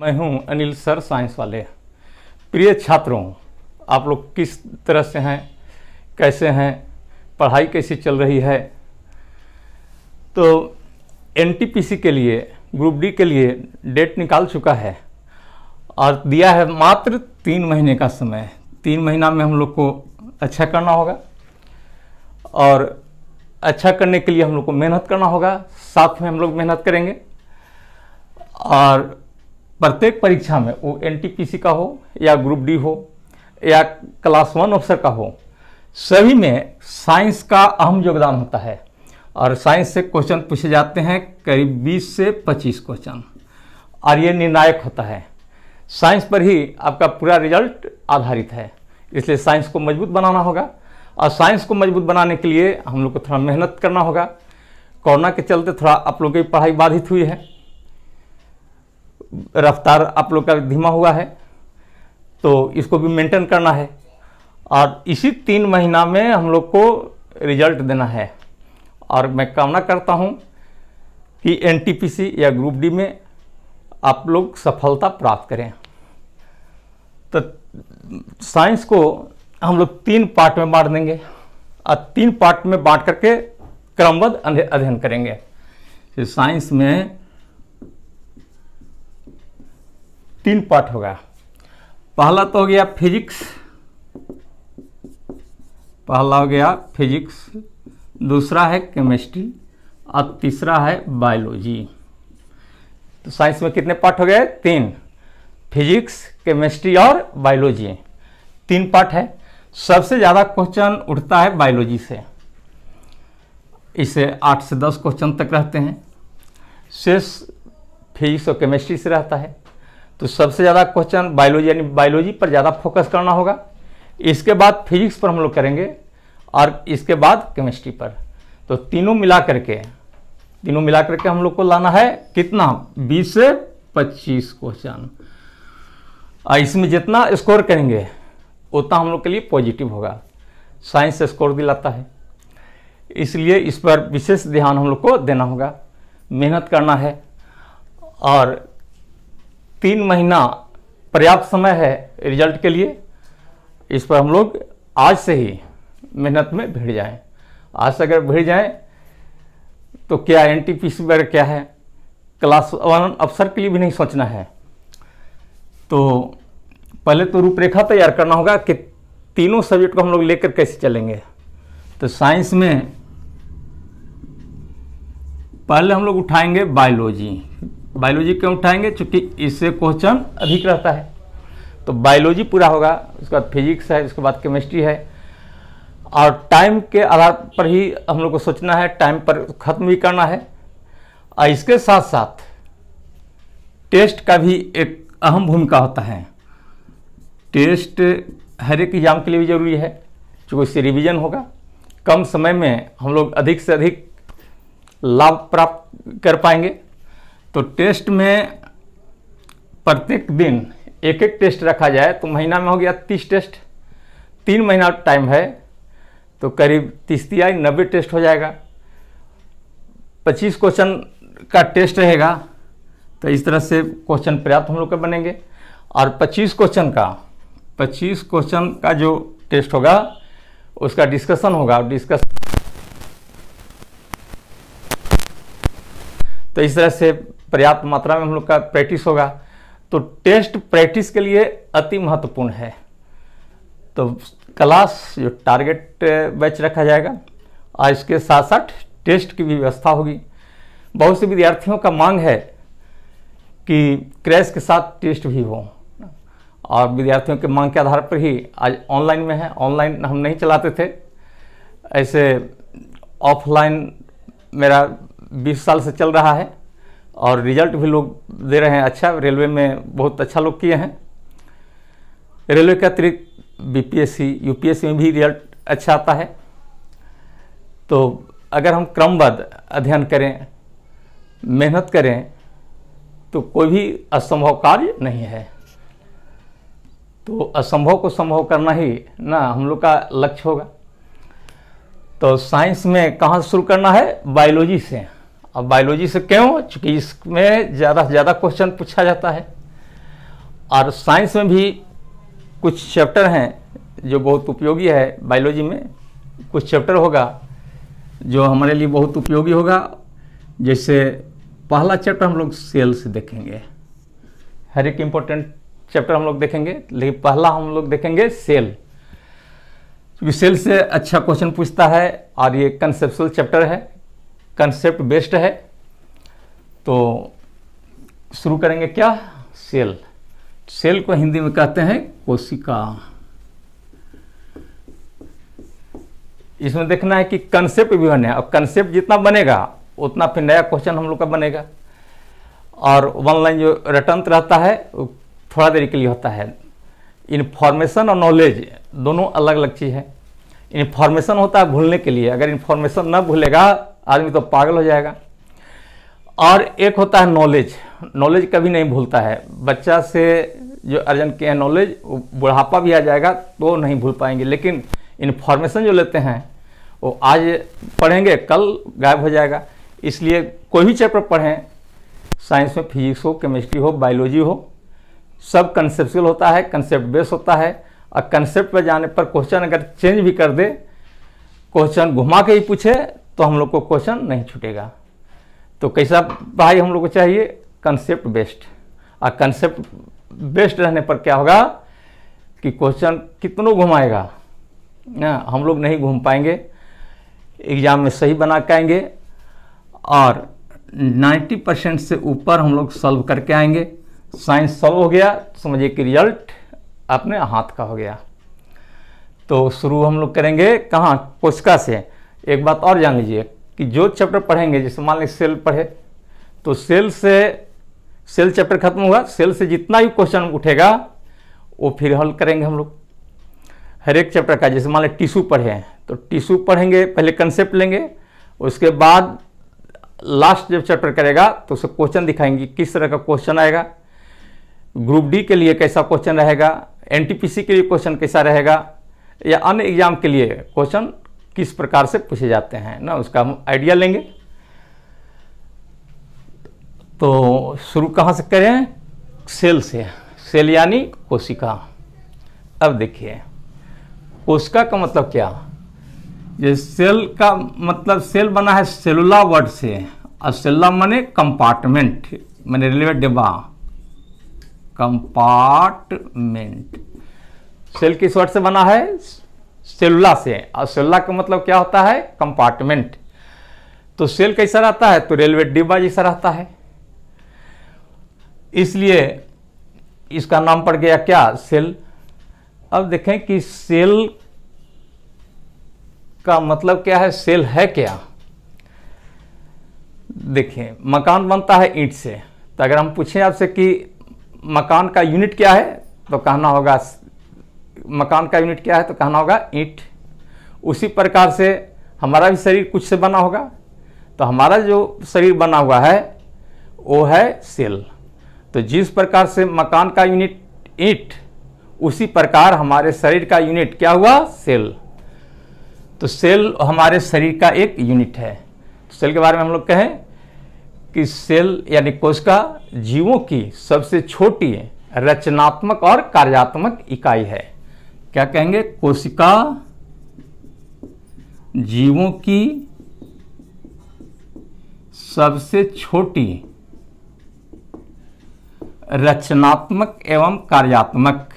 मैं हूं Anil sir science वाले प्रिय छात्रों आप लोग किस तरह से हैं कैसे हैं पढ़ाई कैसी चल रही है तो एनटीपीसी के लिए ग्रुप डी के लिए डेट निकाल चुका है और दिया है मात्र तीन महीने का समय तीन महीना में हम लोग को अच्छा करना होगा और अच्छा करने के लिए हम लोग को मेहनत करना होगा साथ में हम लोग मेहनत करेंगे और प्रत्येक परीक्षा में वो एन का हो या ग्रुप डी हो या क्लास वन ऑफिसर का हो सभी में साइंस का अहम योगदान होता है और साइंस से क्वेश्चन पूछे जाते हैं करीब 20 से 25 क्वेश्चन और ये निर्णायक होता है साइंस पर ही आपका पूरा रिजल्ट आधारित है इसलिए साइंस को मजबूत बनाना होगा और साइंस को मजबूत बनाने के लिए हम लोग को थोड़ा मेहनत करना होगा कोरोना के चलते थोड़ा आप लोगों की पढ़ाई बाधित हुई है रफ्तार आप लोग का धीमा हुआ है तो इसको भी मेंटेन करना है और इसी तीन महीना में हम लोग को रिजल्ट देना है और मैं कामना करता हूँ कि एनटीपीसी या ग्रुप डी में आप लोग सफलता प्राप्त करें तो साइंस को हम लोग तीन पार्ट में बांट देंगे और तीन पार्ट में बांट करके क्रमबद्ध अध्ययन करेंगे साइंस तो में तीन पार्ट होगा पहला तो हो गया फिजिक्स पहला हो गया फिजिक्स दूसरा है केमिस्ट्री और तीसरा है बायोलॉजी तो साइंस में कितने पार्ट हो गए तीन फिजिक्स केमिस्ट्री और बायोलॉजी तीन पार्ट है सबसे ज़्यादा क्वेश्चन उठता है बायोलॉजी से इसे आठ से दस क्वेश्चन तक रहते हैं शेष फिजिक्स और केमिस्ट्री से रहता है तो सबसे ज़्यादा क्वेश्चन बायोलॉजी यानी बायोलॉजी पर ज़्यादा फोकस करना होगा इसके बाद फिजिक्स पर हम लोग करेंगे और इसके बाद केमिस्ट्री पर तो तीनों मिला करके तीनों मिला करके हम लोग को लाना है कितना बीस से पच्चीस क्वेश्चन और इसमें जितना स्कोर करेंगे उतना हम लोग के लिए पॉजिटिव होगा साइंस से स्कोर दिलाता है इसलिए इस पर विशेष ध्यान हम लोग को देना होगा मेहनत करना है और तीन महीना पर्याप्त समय है रिजल्ट के लिए इस पर हम लोग आज से ही मेहनत में भिड़ जाएं आज से अगर भिड़ जाएं तो क्या एन टी पी सी वगैरह क्या है क्लास वन अफसर के लिए भी नहीं सोचना है तो पहले तो रूपरेखा तैयार करना होगा कि तीनों सब्जेक्ट को हम लोग लेकर कैसे चलेंगे तो साइंस में पहले हम लोग उठाएंगे बायोलॉजी बायोलॉजी क्यों उठाएंगे चूँकि इससे क्वेश्चन अधिक रहता है तो बायोलॉजी पूरा होगा उसके बाद फिजिक्स है उसके बाद केमिस्ट्री है और टाइम के आधार पर ही हम लोग को सोचना है टाइम पर ख़त्म भी करना है और इसके साथ साथ टेस्ट का भी एक अहम भूमिका होता है टेस्ट हर एक एग्ज़ाम के लिए भी ज़रूरी है चूँकि इससे रिविज़न होगा कम समय में हम लोग अधिक से अधिक लाभ प्राप्त कर पाएंगे तो टेस्ट में प्रत्येक दिन एक एक टेस्ट रखा जाए तो महीना में हो गया तीस टेस्ट तीन महीना टाइम है तो करीब तीस आई नब्बे टेस्ट हो जाएगा पच्चीस क्वेश्चन का टेस्ट रहेगा तो इस तरह से क्वेश्चन पर्याप्त हम लोग का बनेंगे और पच्चीस क्वेश्चन का पच्चीस क्वेश्चन का जो टेस्ट होगा उसका डिस्कशन होगा डिस्कस तो इस तरह से पर्याप्त मात्रा में हम लोग का प्रैक्टिस होगा तो टेस्ट प्रैक्टिस के लिए अति महत्वपूर्ण है तो क्लास जो टारगेट बैच रखा जाएगा और इसके साथ साथ टेस्ट की भी व्यवस्था होगी बहुत से विद्यार्थियों का मांग है कि क्रैश के साथ टेस्ट भी हो और विद्यार्थियों के मांग के आधार पर ही आज ऑनलाइन में है ऑनलाइन हम नहीं चलाते थे ऐसे ऑफलाइन मेरा 20 साल से चल रहा है और रिजल्ट भी लोग दे रहे हैं अच्छा रेलवे में बहुत अच्छा लोग किए हैं रेलवे के अतिरिक्त बीपीएससी यूपीएससी में भी रिजल्ट अच्छा आता है तो अगर हम क्रमबद्ध अध्ययन करें मेहनत करें तो कोई भी असंभव कार्य नहीं है तो असंभव को संभव करना ही ना हम लोग का लक्ष्य होगा तो साइंस में कहाँ शुरू करना है बायोलॉजी से अब बायोलॉजी से क्यों चूँकि इसमें ज़्यादा से ज़्यादा क्वेश्चन पूछा जाता है और साइंस में भी कुछ चैप्टर हैं जो बहुत उपयोगी है बायोलॉजी में कुछ चैप्टर होगा जो हमारे लिए बहुत उपयोगी होगा जैसे पहला चैप्टर हम लोग सेल से देखेंगे हर एक इम्पोर्टेंट चैप्टर हम लोग देखेंगे लेकिन पहला हम लोग देखेंगे सेल क्योंकि सेल से अच्छा क्वेश्चन पूछता है और ये कंसेप्शुअल चैप्टर है कंसेप्ट बेस्ड है तो शुरू करेंगे क्या सेल सेल को हिंदी में कहते हैं कोशिका इसमें देखना है कि कंसेप्ट भी बने और कंसेप्ट जितना बनेगा उतना फिर नया क्वेश्चन हम लोग का बनेगा और वन लाइन जो रिटर्न रहता है वो थोड़ा देर के लिए होता है इन्फॉर्मेशन और नॉलेज दोनों अलग अलग चीज़ है इन्फॉर्मेशन होता है भूलने के लिए अगर इन्फॉर्मेशन ना भूलेगा आदमी तो पागल हो जाएगा और एक होता है नॉलेज नॉलेज कभी नहीं भूलता है बच्चा से जो अर्जन किए हैं नॉलेज बुढ़ापा भी आ जाएगा तो नहीं भूल पाएंगे लेकिन इन्फॉर्मेशन जो लेते हैं वो आज पढ़ेंगे कल गायब हो जाएगा इसलिए कोई भी चैप्टर पढ़ें साइंस में फिजिक्स हो केमिस्ट्री हो बायोलॉजी हो सब कंसेप्चुअल होता है कंसेप्ट बेस होता है और कंसेप्ट पर जाने पर क्वेश्चन अगर चेंज भी कर दे क्वेश्चन घुमा के ही पूछे तो हम लोग को क्वेश्चन नहीं छूटेगा तो कैसा पढ़ाई हम लोग को चाहिए कंसेप्ट बेस्ड और कंसेप्ट बेस्ड रहने पर क्या होगा कि क्वेश्चन कितनों घुमाएगा ना हम लोग नहीं घूम पाएंगे एग्ज़ाम में सही बना आएंगे और 90 परसेंट से ऊपर हम लोग सॉल्व करके आएंगे साइंस सॉल्व हो गया समझिए कि रिजल्ट अपने हाथ का हो गया तो शुरू हम लोग करेंगे कहाँ कोशिका से एक बात और जान लीजिए कि जो चैप्टर पढ़ेंगे जैसे मान लीजिए सेल पढ़े तो सेल से सेल चैप्टर खत्म हुआ सेल से जितना भी क्वेश्चन उठेगा वो फिर हल करेंगे हम लोग हर एक चैप्टर का जैसे मान लें टिशू पढ़े तो टिशू पढ़ेंगे पहले कंसेप्ट लेंगे उसके बाद लास्ट जब चैप्टर करेगा तो उसे क्वेश्चन दिखाएंगे किस तरह का क्वेश्चन आएगा ग्रुप डी के लिए कैसा क्वेश्चन रहेगा एनटीपीसी के लिए क्वेश्चन कैसा रहेगा या अन्य एग्जाम के लिए क्वेश्चन किस प्रकार से पूछे जाते हैं ना उसका हम आइडिया लेंगे तो शुरू कहाँ से करें सेल से सेल यानी कोशिका अब देखिए कोशिका का मतलब क्या ये सेल का मतलब सेल बना है सेलुला वर्ड से और सेलुला माने कंपार्टमेंट मैंने रेलवे डिब्बा कंपार्टमेंट सेल किस वर्ड से बना है सेलुला से और सेलुला का मतलब क्या होता है कंपार्टमेंट तो सेल कैसा रहता है तो रेलवे डिब्बा जैसा रहता है इसलिए इसका नाम पड़ गया क्या सेल अब देखें कि सेल का मतलब क्या है सेल है क्या देखिए मकान बनता है ईंट से तो अगर हम पूछें आपसे कि मकान का यूनिट क्या है तो कहना होगा मकान का यूनिट क्या है तो कहना होगा ईंट उसी प्रकार से हमारा भी शरीर कुछ से बना होगा तो हमारा जो शरीर बना हुआ है वो है सेल तो जिस प्रकार से मकान का यूनिट ईंट उसी प्रकार हमारे शरीर का यूनिट क्या हुआ सेल तो सेल हमारे शरीर का एक यूनिट है तो सेल के बारे में हम लोग कहें कि सेल यानी कोशिका जीवों की सबसे छोटी रचनात्मक और कार्यात्मक इकाई है क्या कहेंगे कोशिका जीवों की सबसे छोटी रचनात्मक एवं कार्यात्मक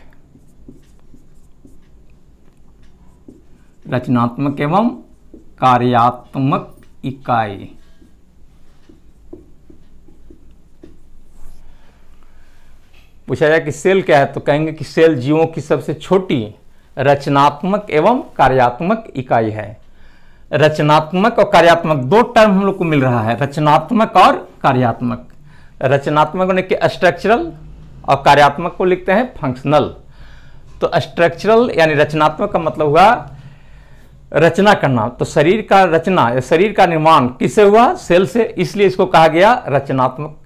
रचनात्मक एवं कार्यात्मक इकाई पूछा जाए कि सेल क्या है तो कहेंगे कि सेल जीवों की सबसे छोटी रचनात्मक एवं कार्यात्मक इकाई है रचनात्मक और कार्यात्मक दो टर्म हम लोग को मिल रहा है रचनात्मक और कार्यात्मक रचनात्मक होने के स्ट्रक्चरल और कार्यात्मक को लिखते हैं फंक्शनल तो स्ट्रक्चरल यानी रचनात्मक का मतलब हुआ रचना करना तो शरीर का रचना या शरीर का निर्माण किससे हुआ सेल से इसलिए इसको कहा गया रचनात्मक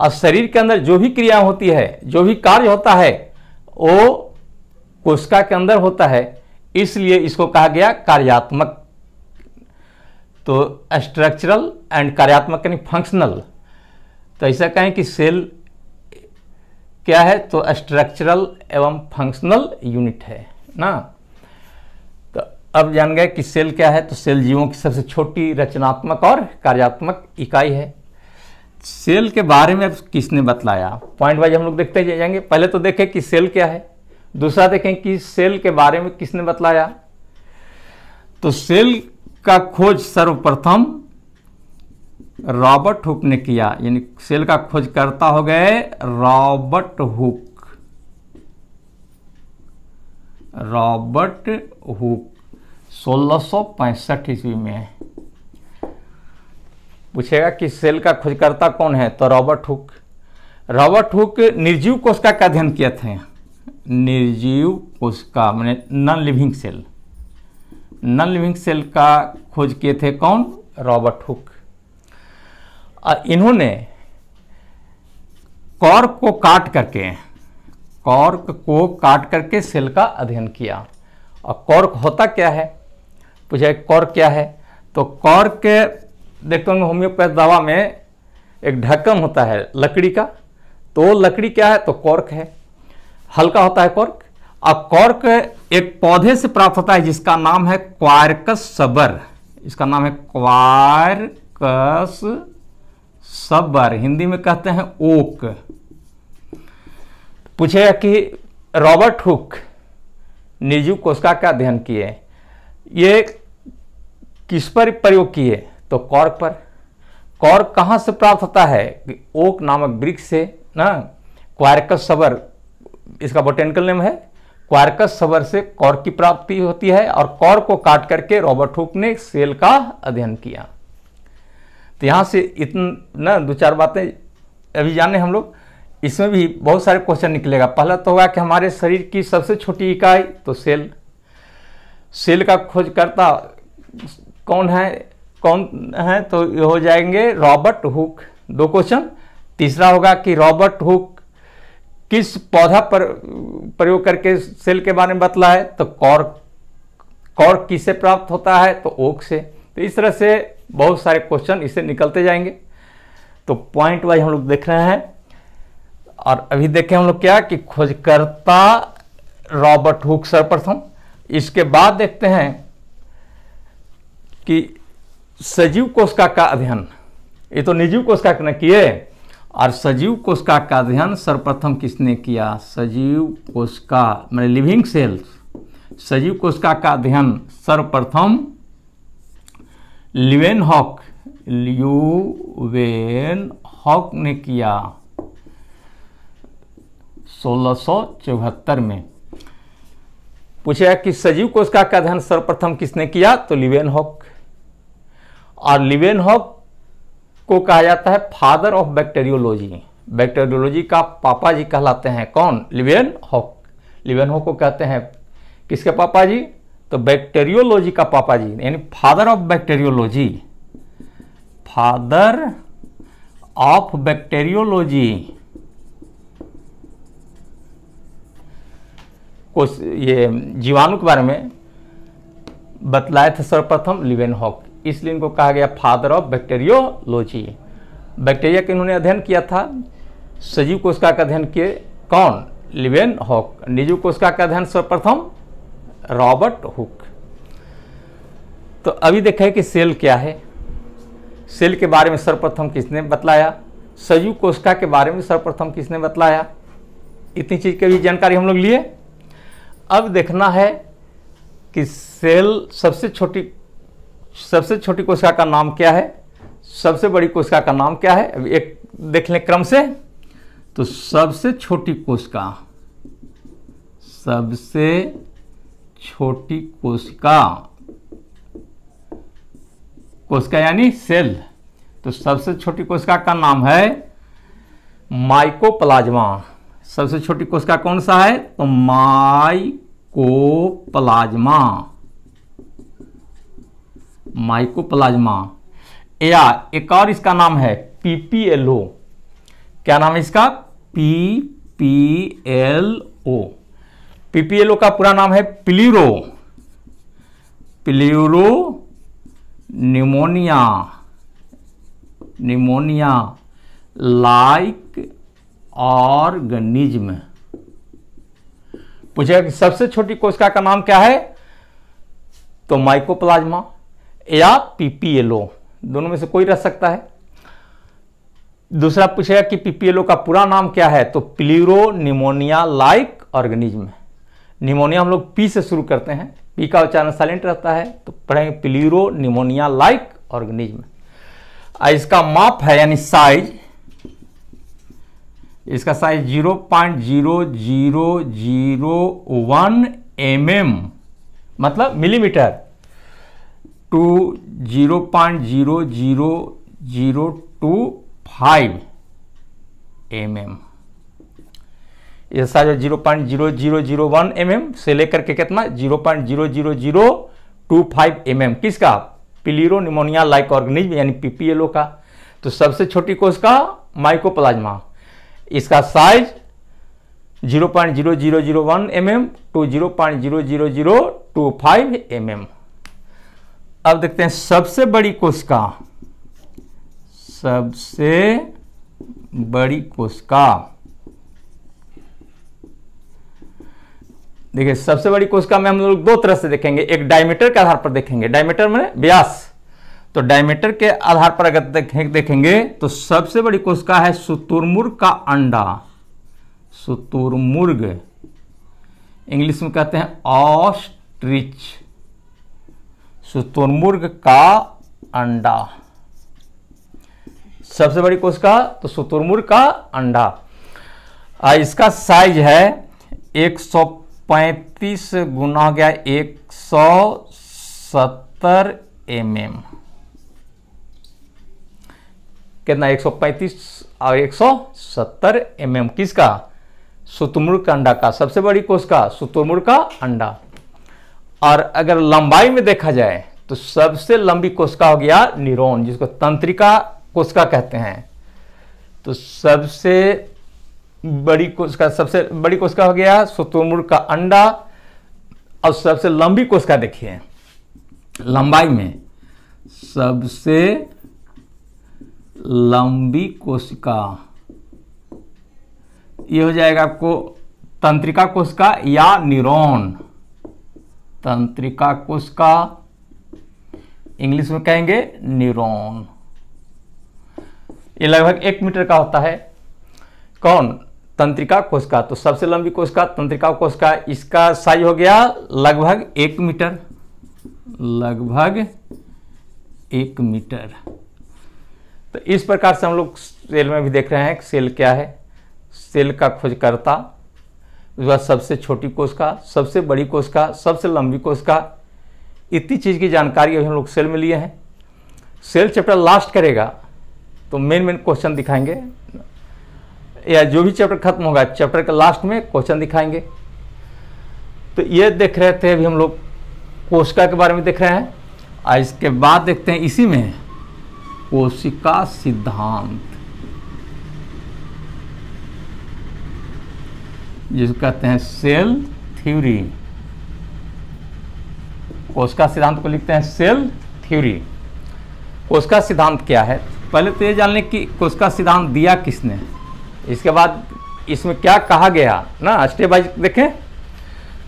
और शरीर के अंदर जो भी क्रिया होती है जो भी कार्य होता है वो कोशिका के अंदर होता है इसलिए इसको कहा गया कार्यात्मक तो स्ट्रक्चरल एंड कार्यात्मक यानी फंक्शनल तो ऐसा कहें कि सेल क्या है तो स्ट्रक्चरल एवं फंक्शनल यूनिट है ना तो अब जान गए कि सेल क्या है तो सेल जीवों की सबसे छोटी रचनात्मक और कार्यात्मक इकाई है सेल के बारे में अब किसने बतलाया पॉइंट वाइज हम लोग देखते जाएंगे पहले तो देखें कि सेल क्या है दूसरा देखें कि सेल के बारे में किसने बतलाया तो सेल का खोज सर्वप्रथम रॉबर्ट हुक ने किया यानी सेल का खोजकर्ता हो गए रॉबर्ट हुक रॉबर्ट हुक 1665 ईस्वी में पूछेगा कि सेल का खोजकर्ता कौन है तो रॉबर्ट हुक रॉबर्ट हुक निर्जीव कोशिका का अध्ययन किए थे निर्जीव कोशिका मैंने non living cell non living cell का खोज किए थे कौन रॉबर्ट हुक इन्होंने कॉर्क को काट करके कॉर्क को काट करके सेल का अध्ययन किया और कॉर्क होता क्या है पूछा कॉर्क क्या है तो कॉर्क देखते होंगे होम्योपैथ दवा में एक ढक्कन होता है लकड़ी का तो लकड़ी क्या है तो कॉर्क है हल्का होता है कॉर्क अब कॉर्क एक पौधे से प्राप्त होता है जिसका नाम है क्वारकस सबर इसका नाम है क्वारकस सबर हिंदी में कहते हैं ओक पूछेगा कि रॉबर्ट हुक निर्जीव कोशिका का अध्ययन किए ये किस पर प्रयोग किए तो कॉर्क पर कॉर्क कहाँ से प्राप्त होता है ओक नामक वृक्ष से ना क्वारकस सबर इसका बोटेनिकल नेम है क्वार्कस सबर से कौर की प्राप्ति होती है और कौर को काट करके रॉबर्ट हुक ने सेल का अध्ययन किया तो यहाँ से इतना दो चार बातें अभी जाने हम लोग इसमें भी बहुत सारे क्वेश्चन निकलेगा पहला तो होगा कि हमारे शरीर की सबसे छोटी इकाई तो सेल सेल का खोजकर्ता कौन है कौन है तो हो जाएंगे रॉबर्ट हुक दो क्वेश्चन तीसरा होगा कि रॉबर्ट हुक किस पौधा पर प्रयोग करके सेल के बारे में बतला है तो कौर कौर किससे प्राप्त होता है तो ओक से तो इस तरह से बहुत सारे क्वेश्चन इससे निकलते जाएंगे तो पॉइंट वाइज हम लोग देख रहे हैं और अभी देखें हम लोग क्या कि खोजकर्ता रॉबर्ट हुक सर्वप्रथम इसके बाद देखते हैं कि सजीव कोशिका का अध्ययन ये तो निजीव कोशिका ने किए और सजीव कोशिका का अध्ययन सर्वप्रथम किसने किया सजीव कोशिका मैंने लिविंग सेल्स सजीव कोशिका का अध्ययन सर्वप्रथम लिवेन हॉक लियोवेन हॉक ने किया सोलह में पूछा कि सजीव कोशिका का अध्ययन सर्वप्रथम किसने किया तो लिवेन हॉक और लिवेन हॉक को कहा जाता है फादर ऑफ बैक्टेरियोलॉजी बैक्टेरियोलॉजी का पापा जी कहलाते हैं कौन लिवेन हॉक लिवेन हॉक को कहते हैं किसके पापा जी तो बैक्टेरियोलॉजी का पापा जी यानी father of bacteriology father of bacteriology को ये जीवाणु के बारे में बतलाए थे सर्वप्रथम लिवेन हॉक इसलिए इनको कहा गया फादर ऑफ बैक्टेरियोलॉजी बैक्टीरिया का इन्होंने अध्ययन किया था सजीव कोशिका का अध्ययन किए कौन लिवेन हॉक निजी कोशिका का अध्ययन सर्वप्रथम रॉबर्ट हुक तो अभी देखें कि सेल क्या है सेल के बारे में सर्वप्रथम किसने बतलाया सजीव कोशिका के बारे में सर्वप्रथम किसने बतलाया इतनी चीज़ की भी जानकारी हम लोग लिए अब देखना है कि सेल सबसे छोटी सबसे छोटी कोशिका का नाम क्या है सबसे बड़ी कोशिका का नाम क्या है अब एक देख लें क्रम से तो सबसे छोटी कोशिका सबसे छोटी कोशिका कोशिका यानी सेल तो सबसे छोटी कोशिका का नाम है माइकोप्लाज्मा सबसे छोटी कोशिका कौन सा है तो माइकोप्लाज्मा माइकोप्लाज्मा या एक और इसका नाम है पीपीएलओ क्या नाम है इसका P P L O PPLO का पूरा नाम है pleuro pleuro pneumonia pneumonia like organism पूछेगा कि सबसे छोटी कोशिका का नाम क्या है तो माइकोप्लाज्मा या पीपीएलओ दोनों में से कोई रह सकता है दूसरा पूछेगा कि पीपीएलओ का पूरा नाम क्या है तो pleuro pneumonia like organism pneumonia हम लोग पी से शुरू करते हैं पी का उच्चारण साइलेंट रहता है तो पढ़ेंगे प्लीरो निमोनिया लाइक ऑर्गेनिज्म इसका माप है यानी साइज इसका size zero point zero zero zero one M मतलब millimetre two zero point zero zero zero two five M M ये size zero point zero zero zero one M M से लेकर के कितना zero point zero zero zero two five M M किसका pleuropneumonia like organism यानी PPLO का तो सबसे छोटी कोश का माइकोप्लाज्मा इसका size zero point zero zero zero one M M two zero point zero zero zero two five M M अब देखते हैं सबसे बड़ी कोशिका सबसे बड़ी कोशिका देखिए सबसे बड़ी कोशिका में हम लोग दो तरह से देखेंगे एक डायमीटर के आधार पर देखेंगे डायमीटर में व्यास तो डायमीटर के आधार पर अगर देखें, देखेंगे तो सबसे बड़ी कोशिका है सुतुरमुर्ग का अंडा सुतुरमुर्ग इंग्लिश में कहते हैं ऑस्ट्रिच शुतुरमुर्ग का अंडा सबसे बड़ी कोशिका तो शुतुरमुर्ग का अंडा आ, इसका साइज है 135 गुना हो गया 170 एम कितना पैंतीस और 170 एम किसका शुतुरमुर्ग का अंडा का सबसे बड़ी कोशिका शुतुरमुर्ग का अंडा और अगर लंबाई में देखा जाए तो सबसे लंबी कोशिका हो गया न्यूरॉन जिसको तंत्रिका कोशिका कहते हैं तो सबसे बड़ी कोशिका सबसे बड़ी कोशिका हो गया शतुर्मुर्ग का अंडा और सबसे लंबी कोशिका देखिए लंबाई में सबसे लंबी कोशिका ये हो जाएगा आपको तंत्रिका कोशिका या न्यूरॉन तंत्रिका कोशिका इंग्लिश में कहेंगे न्यूरॉन ये लगभग एक मीटर का होता है कौन तंत्रिका कोशिका तो सबसे लंबी कोशिका तंत्रिका कोशिका इसका साइज हो गया लगभग एक मीटर लगभग एक मीटर तो इस प्रकार से हम लोग सेल में भी देख रहे हैं सेल क्या है सेल का खोजकर्ता वह सबसे छोटी कोशिका सबसे बड़ी कोशिका सबसे लंबी कोशिका इतनी चीज़ की जानकारी अभी हम लोग सेल में लिए हैं सेल चैप्टर लास्ट करेगा तो मेन मेन क्वेश्चन दिखाएंगे या जो भी चैप्टर खत्म होगा चैप्टर के लास्ट में क्वेश्चन दिखाएंगे तो ये देख रहे थे अभी हम लोग कोशिका के बारे में देख रहे हैं और इसके बाद देखते हैं इसी में कोशिका सिद्धांत जिसको कहते हैं सेल थ्योरी उसका सिद्धांत को लिखते हैं सेल थ्योरी उसका सिद्धांत क्या है पहले तो ये जान लें कि उसका सिद्धांत दिया किसने इसके बाद इसमें क्या कहा गया ना स्टेप बाइज देखें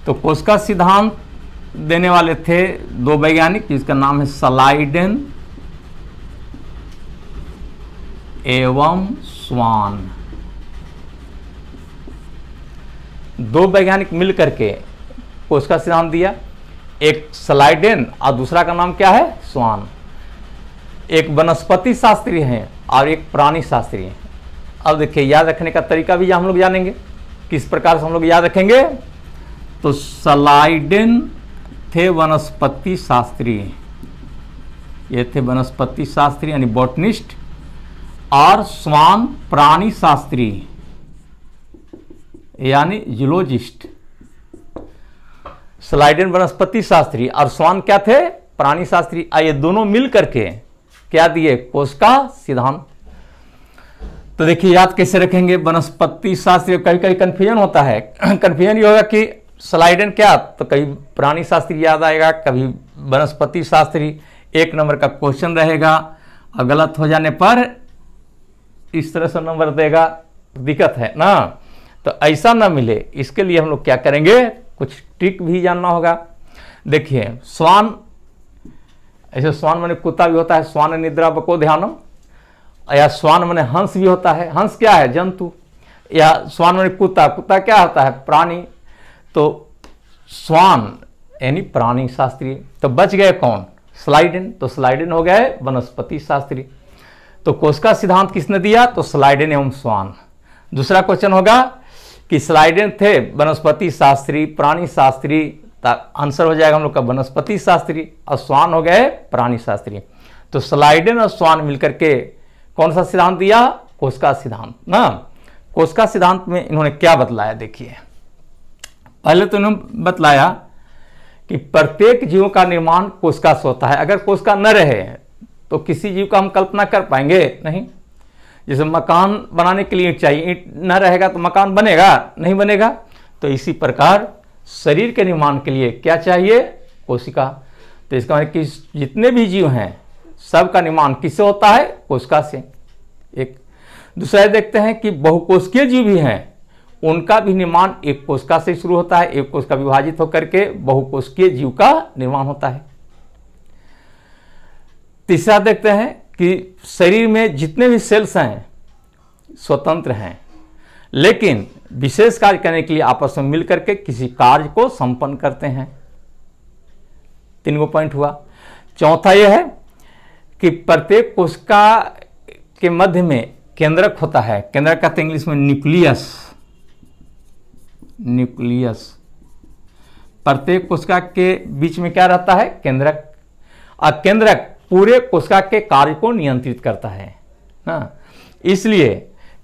तो कोशिका सिद्धांत देने वाले थे दो वैज्ञानिक जिसका नाम है सलाइडन एवं स्वान दो वैज्ञानिक मिल करके उसका सिद्धांत दिया एक स्लाइडेन और दूसरा का नाम क्या है स्वान एक वनस्पति शास्त्री हैं और एक प्राणी शास्त्री हैं अब देखिए याद रखने का तरीका भी हम लोग जानेंगे किस प्रकार से हम लोग याद रखेंगे तो सलाइडन थे वनस्पति शास्त्री ये थे वनस्पति शास्त्री यानी बॉटनिस्ट और स्वान प्राणी शास्त्री यानी जूलॉजिस्ट स्लाइडन वनस्पति शास्त्री और स्वान क्या थे प्राणी शास्त्री ये दोनों मिल करके क्या दिए कोश का सिद्धांत तो देखिए याद कैसे रखेंगे वनस्पति शास्त्री कभी कभी कंफ्यूजन होता है कन्फ्यूजन ये होगा कि स्लाइडन क्या तो कभी प्राणी शास्त्री याद आएगा कभी वनस्पति शास्त्री एक नंबर का क्वेश्चन रहेगा और गलत हो जाने पर इस तरह से नंबर देगा दिक्कत है ना तो ऐसा ना मिले इसके लिए हम लोग क्या करेंगे कुछ ट्रिक भी जानना होगा देखिए स्वान ऐसे स्वान मैंने कुत्ता भी होता है स्वान निद्रा बको ध्यानम या स्वान मैंने हंस भी होता है हंस क्या है जंतु या स्वान मैंने कुत्ता कुत्ता क्या होता है प्राणी तो स्वान यानी प्राणी शास्त्री तो बच गए कौन स्लाइडिन तो स्लाइडन हो गए वनस्पति शास्त्री तो कोशिका सिद्धांत किसने दिया तो स्लाइडिन एवं स्वान दूसरा क्वेश्चन होगा कि स्लाइडें थे वनस्पति शास्त्री प्राणी शास्त्री आंसर हो जाएगा हम लोग का वनस्पति शास्त्री और स्वान हो गए प्राणी शास्त्री तो स्लाइडन और स्वान मिलकर के कौन सा सिद्धांत दिया कोशका सिद्धांत ना कोशका सिद्धांत में इन्होंने क्या बतलाया देखिए पहले तो इन्होंने बतलाया कि प्रत्येक जीव का निर्माण कोशका से होता है अगर कोशका न रहे तो किसी जीव का हम कल्पना कर पाएंगे नहीं जैसे मकान बनाने के लिए ईंट चाहिए ईंट न रहेगा तो मकान बनेगा नहीं बनेगा तो इसी प्रकार शरीर के निर्माण के लिए क्या चाहिए कोशिका तो इसका मतलब कि जितने भी जीव हैं सब का निर्माण किससे होता है कोशिका से एक दूसरा देखते हैं कि बहुकोशिकीय जीव भी हैं उनका भी निर्माण एक कोशिका से शुरू होता है एक कोशिका विभाजित होकर के बहुकोशिकीय जीव का निर्माण होता है तीसरा देखते हैं कि शरीर में जितने भी सेल्स हैं स्वतंत्र हैं लेकिन विशेष कार्य करने के लिए आपस में मिलकर के किसी कार्य को संपन्न करते हैं तीन गो पॉइंट हुआ चौथा यह है कि प्रत्येक कोशिका के मध्य में केंद्रक होता है केंद्रक कहते हैं इंग्लिश में न्यूक्लियस न्यूक्लियस प्रत्येक कोशिका के बीच में क्या रहता है केंद्रक और केंद्रक पूरे कोशिका के कार्य को नियंत्रित करता है ना इसलिए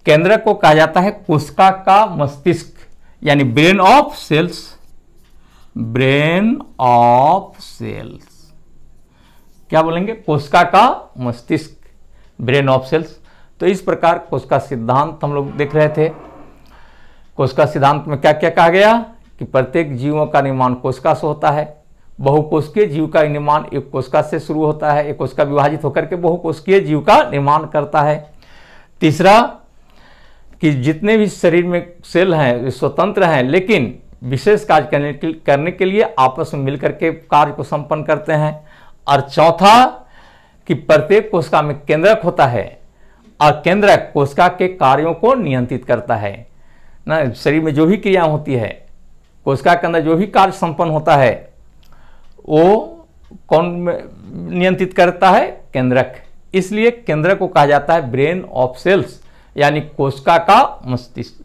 केंद्रक को कहा जाता है कोशिका का मस्तिष्क यानी brain of cells brain of cells क्या बोलेंगे कोशिका का मस्तिष्क ब्रेन ऑफ सेल्स तो इस प्रकार कोशिका सिद्धांत हम लोग देख रहे थे कोशिका सिद्धांत में क्या क्या कहा गया कि प्रत्येक जीवों का निर्माण कोशिका से होता है बहुकोशिकीय जीव का निर्माण एक कोशिका से शुरू होता है एक कोशिका विभाजित होकर के बहुकोशिकीय जीव का निर्माण करता है तीसरा कि जितने भी शरीर में सेल हैं वे स्वतंत्र हैं लेकिन विशेष कार्य करने के, करने के लिए आपस में मिलकर के कार्य को संपन्न करते हैं और चौथा कि प्रत्येक कोशिका में केंद्रक होता है और केंद्रक कोशिका के कार्यों को नियंत्रित करता है ना शरीर में जो भी क्रिया होती है कोशिका के अंदर जो भी कार्य संपन्न होता है वो कौन नियंत्रित करता है केंद्रक इसलिए केंद्रक को कहा जाता है ब्रेन ऑफ सेल्स यानी कोशिका का मस्तिष्क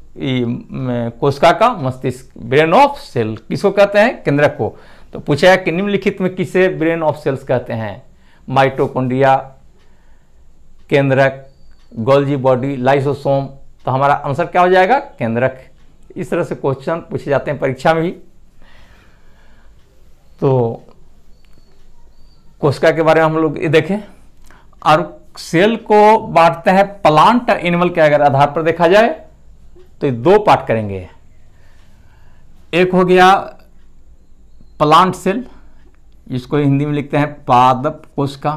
कोशिका का मस्तिष्क ब्रेन ऑफ सेल किसको कहते हैं केंद्रक को तो पूछा है कि निम्नलिखित में किसे ब्रेन ऑफ सेल्स कहते हैं माइटोकॉन्ड्रिया केंद्रक गोल्जी बॉडी लाइसोसोम तो हमारा आंसर क्या हो जाएगा केंद्रक इस तरह से क्वेश्चन पूछे जाते हैं परीक्षा में भी तो कोशिका के बारे में हम लोग ये देखें और सेल को बांटते हैं प्लांट एनिमल के अगर आधार पर देखा जाए तो दो पार्ट करेंगे एक हो गया प्लांट सेल इसको हिंदी में लिखते हैं पादप कोशिका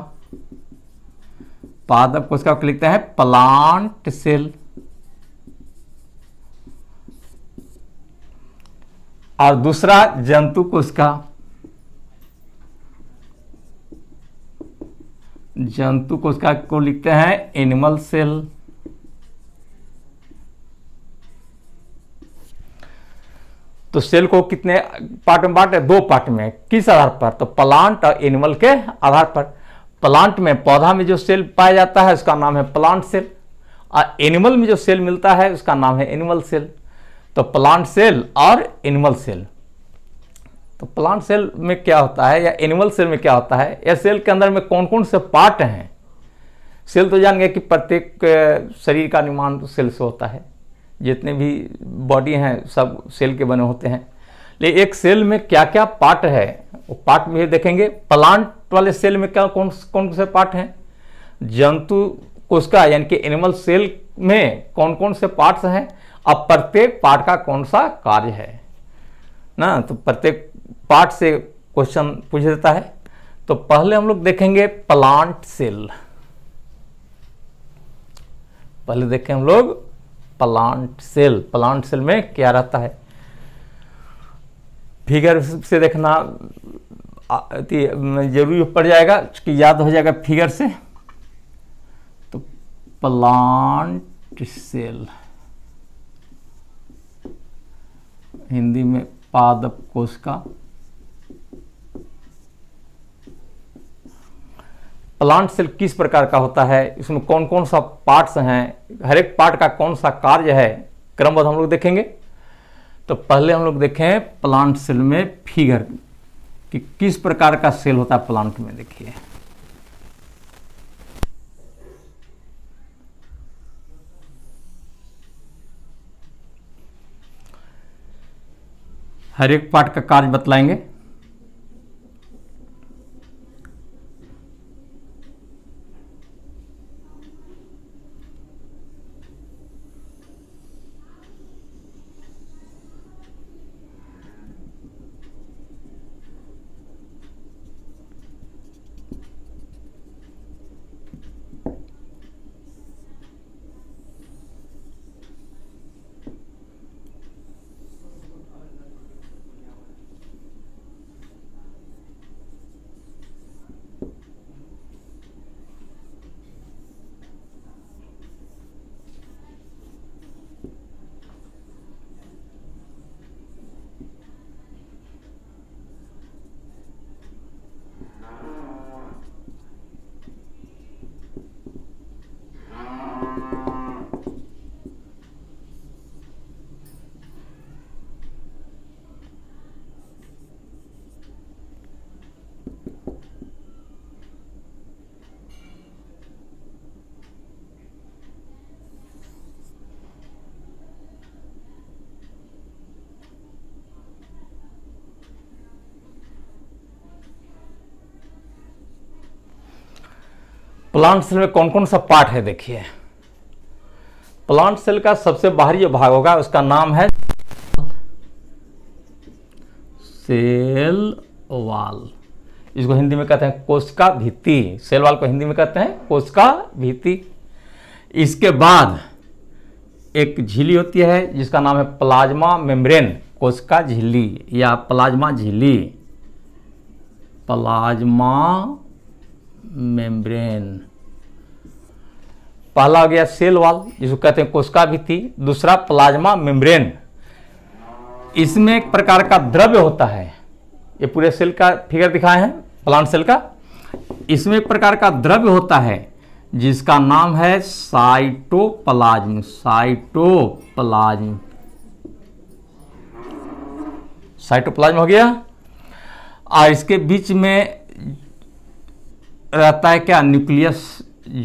पादप कोशिका को लिखते हैं प्लांट सेल और दूसरा जंतु कोशिका जंतु कोशिका को लिखते हैं एनिमल सेल तो सेल को कितने पार्ट में बांटे दो पार्ट में किस आधार पर तो प्लांट और एनिमल के आधार पर प्लांट में पौधा में जो सेल पाया जाता है उसका नाम है प्लांट सेल और एनिमल में जो सेल मिलता है उसका नाम है एनिमल सेल तो प्लांट सेल और एनिमल सेल तो प्लांट सेल में क्या होता है या एनिमल सेल में क्या होता है या सेल के अंदर में कौन कौन से पार्ट हैं सेल तो जान गए कि प्रत्येक शरीर का निर्माण तो सेल से होता है जितने भी बॉडी हैं सब सेल के बने होते हैं लेकिन एक सेल में क्या क्या पार्ट है वो पार्ट भी देखेंगे प्लांट वाले सेल में क्या कौन कौन से पार्ट हैं जंतु कोशिका यानी कि एनिमल सेल में कौन कौन से पार्ट्स हैं अब प्रत्येक पार्ट का कौन सा कार्य है ना तो प्रत्येक पार्ट से क्वेश्चन पूछ देता है तो पहले हम लोग देखेंगे प्लांट सेल पहले देखें हम लोग प्लांट सेल प्लांट सेल में क्या रहता है फिगर से देखना जरूरी पड़ जाएगा कि याद हो जाएगा फिगर से तो प्लांट सेल हिंदी में पादप कोश का प्लांट सेल किस प्रकार का होता है इसमें कौन कौन सा पार्ट्स हैं हर एक पार्ट का कौन सा कार्य है क्रमबद्ध हम लोग देखेंगे तो पहले हम लोग देखें प्लांट सेल में फिगर कि किस प्रकार का सेल होता है प्लांट में देखिए हर एक पार्ट का कार्य बतलाएंगे प्लांट सेल में कौन कौन सा पार्ट है देखिए प्लांट सेल का सबसे बाहरी जो भाग होगा उसका नाम है सेल वाल इसको हिंदी में कहते हैं कोशिका भित्ति सेल वाल को हिंदी में कहते हैं कोशिका भित्ति इसके बाद एक झिल्ली होती है जिसका नाम है प्लाज्मा मेम्ब्रेन कोशिका झिल्ली या प्लाज्मा झिल्ली प्लाज्मा मेम्ब्रेन पहला हो गया सेल वाल जिसको कहते हैं कोशिका भित्ति दूसरा प्लाज्मा मेम्ब्रेन इसमें एक प्रकार का द्रव्य होता है ये पूरे सेल का फिगर दिखाए हैं प्लांट सेल का इसमें एक प्रकार का द्रव्य होता है जिसका नाम है साइटोप्लाज्म साइटोप्लाज्म साइटोप्लाज्म हो गया और इसके बीच में रहता है क्या न्यूक्लियस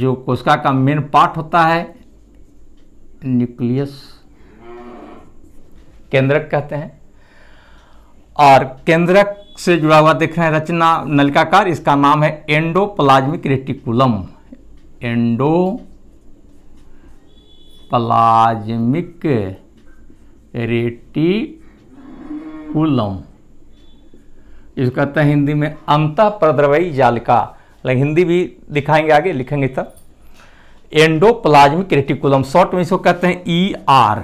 जो कोशिका का मेन पार्ट होता है न्यूक्लियस केंद्रक कहते हैं और केंद्रक से जुड़ा हुआ देख रहे हैं रचना नलिकाकार इसका नाम है endoplasmic reticulum endoplasmic reticulum इसको कहते हैं हिंदी में अंत प्रद्रवयी जालिका लेकिन हिंदी भी दिखाएंगे आगे लिखेंगे तब एंडोप्लाज्मिक रेटिकुलम शॉर्ट में इसको कहते हैं ई आर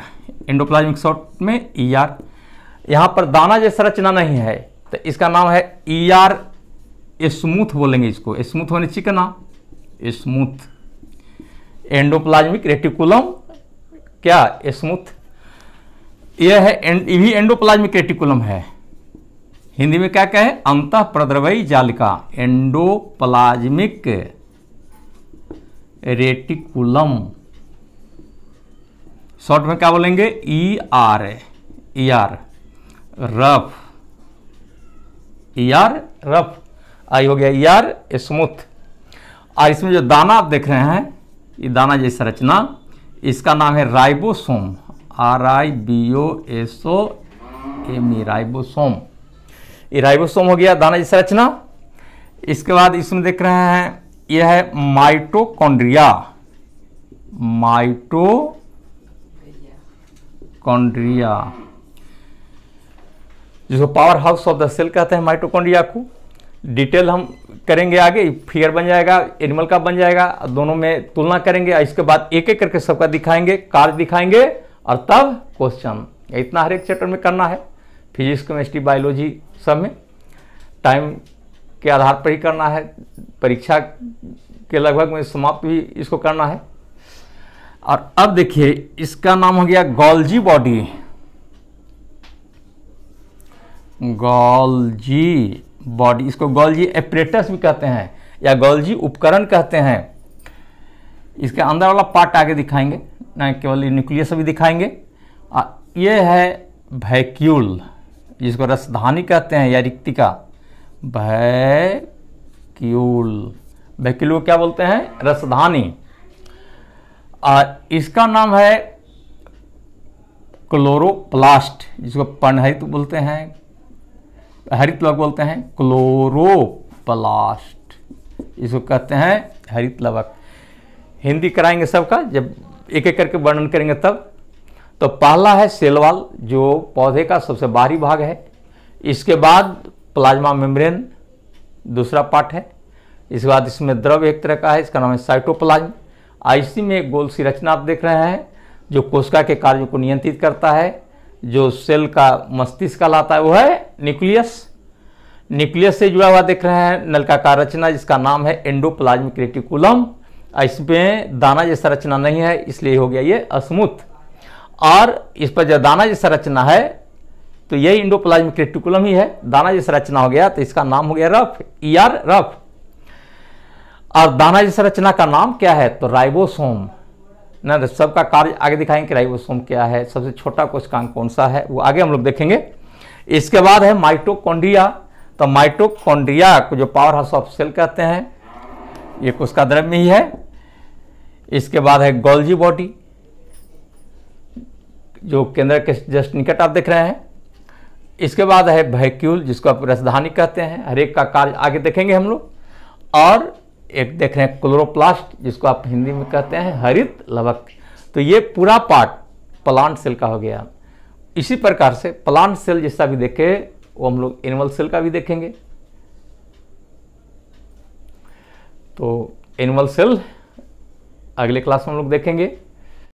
एंडोप्लाज्मिक शॉर्ट में ई e आर यहाँ पर दाना जैसा रचना नहीं है तो इसका नाम है ई e आर स्मूथ बोलेंगे इसको स्मूथ होने चाहिए नाम स्मूथ एंडोप्लाज्मिक रेटिकुलम क्या स्मूथ यह है एंड ये भी एंडोप्लाज्मिक रेटिकुलम है हिंदी में क्या कहे अंत प्रद्रवई जालिका एंडोप्लाज्मिक रेटिकुलम शॉर्ट में क्या बोलेंगे E R E R rough E e R rough आई हो गया ई e आर स्मूथ और इसमें जो दाना आप देख रहे हैं ये दाना जैसी रचना इसका नाम है ribosome R I B O S O M E ribosome ये राइबोसोम हो गया दाना जैसा रचना इसके बाद इसमें देख रहे हैं यह है माइटोकॉन्ड्रिया माइटोकॉन्ड्रिया जिसको powerhouse of the cell कहते हैं माइटोकॉन्ड्रिया को डिटेल हम करेंगे आगे फिगर बन जाएगा एनिमल का बन जाएगा दोनों में तुलना करेंगे इसके बाद एक एक करके सबका दिखाएंगे कार्य दिखाएंगे और तब क्वेश्चन इतना हर एक चैप्टर में करना है फिजिक्स केमिस्ट्री बायोलॉजी सब में टाइम के आधार पर ही करना है परीक्षा के लगभग में समाप्त भी इसको करना है और अब देखिए इसका नाम हो गया गॉल्जी बॉडी गॉल्जी बॉडी इसको गॉल्जी एपरेटस भी कहते हैं या गॉल्जी उपकरण कहते हैं इसके अंदर वाला पार्ट आगे दिखाएंगे ना केवल न्यूक्लियस भी दिखाएंगे और ये है वैक्यूल जिसको रसधानी कहते हैं या रिक्तिका वैक्यूल वैक्यूल क्या बोलते हैं रसधानी और इसका नाम है क्लोरोप्लास्ट जिसको पणहरित बोलते हैं हरित लवक बोलते हैं क्लोरोप्लास्ट इसको कहते हैं हरित लवक हिंदी कराएंगे सबका जब एक एक करके वर्णन करेंगे तब तो पहला है सेलवाल जो पौधे का सबसे बाहरी भाग है इसके बाद प्लाज्मा मेम्ब्रेन दूसरा पार्ट है इसके बाद इसमें द्रव एक तरह का है इसका नाम है साइटोप्लाज्म आईसी में गोल सी रचना आप देख रहे हैं जो कोशिका के कार्यों को नियंत्रित करता है जो सेल का मस्तिष्क कहलाता है वो है न्यूक्लियस न्यूक्लियस से जुड़ा हुआ देख रहे हैं का रचना जिसका नाम है एंडोप्लाज्मिक रेटिकुलम इसमें दाना जैसा रचना नहीं है इसलिए हो गया ये अस्मूथ और इस पर जब दाना जैसा रचना है तो यही इंडोप्लाज्मिक क्रिटिकुलम ही है दाना जैसा रचना हो गया तो इसका नाम हो गया rough E e R rough और दाना जैसा रचना का नाम क्या है तो राइबोसोम ना तो सबका कार्य आगे दिखाएंगे कि राइबोसोम क्या है सबसे छोटा कोशकांक कौन सा है वो आगे हम लोग देखेंगे इसके बाद है माइटोकॉन्ड्रिया तो माइटोकॉन्ड्रिया को जो पावर हाउस ऑफ सेल कहते हैं ये का द्रव्य ही है इसके बाद है गोल्जी बॉडी जो केंद्र के जस्ट निकट आप देख रहे हैं इसके बाद है वैक्यूल जिसको आप रसधानी कहते हैं हरेक का कार्य आगे देखेंगे हम लोग और एक देख रहे हैं क्लोरोप्लास्ट जिसको आप हिंदी में कहते हैं हरित लवक तो ये पूरा पार्ट प्लांट सेल का हो गया इसी प्रकार से प्लांट सेल जिसका भी देखे वो हम लोग एनिमल सेल का भी देखेंगे तो एनिमल सेल अगले क्लास में हम लोग देखेंगे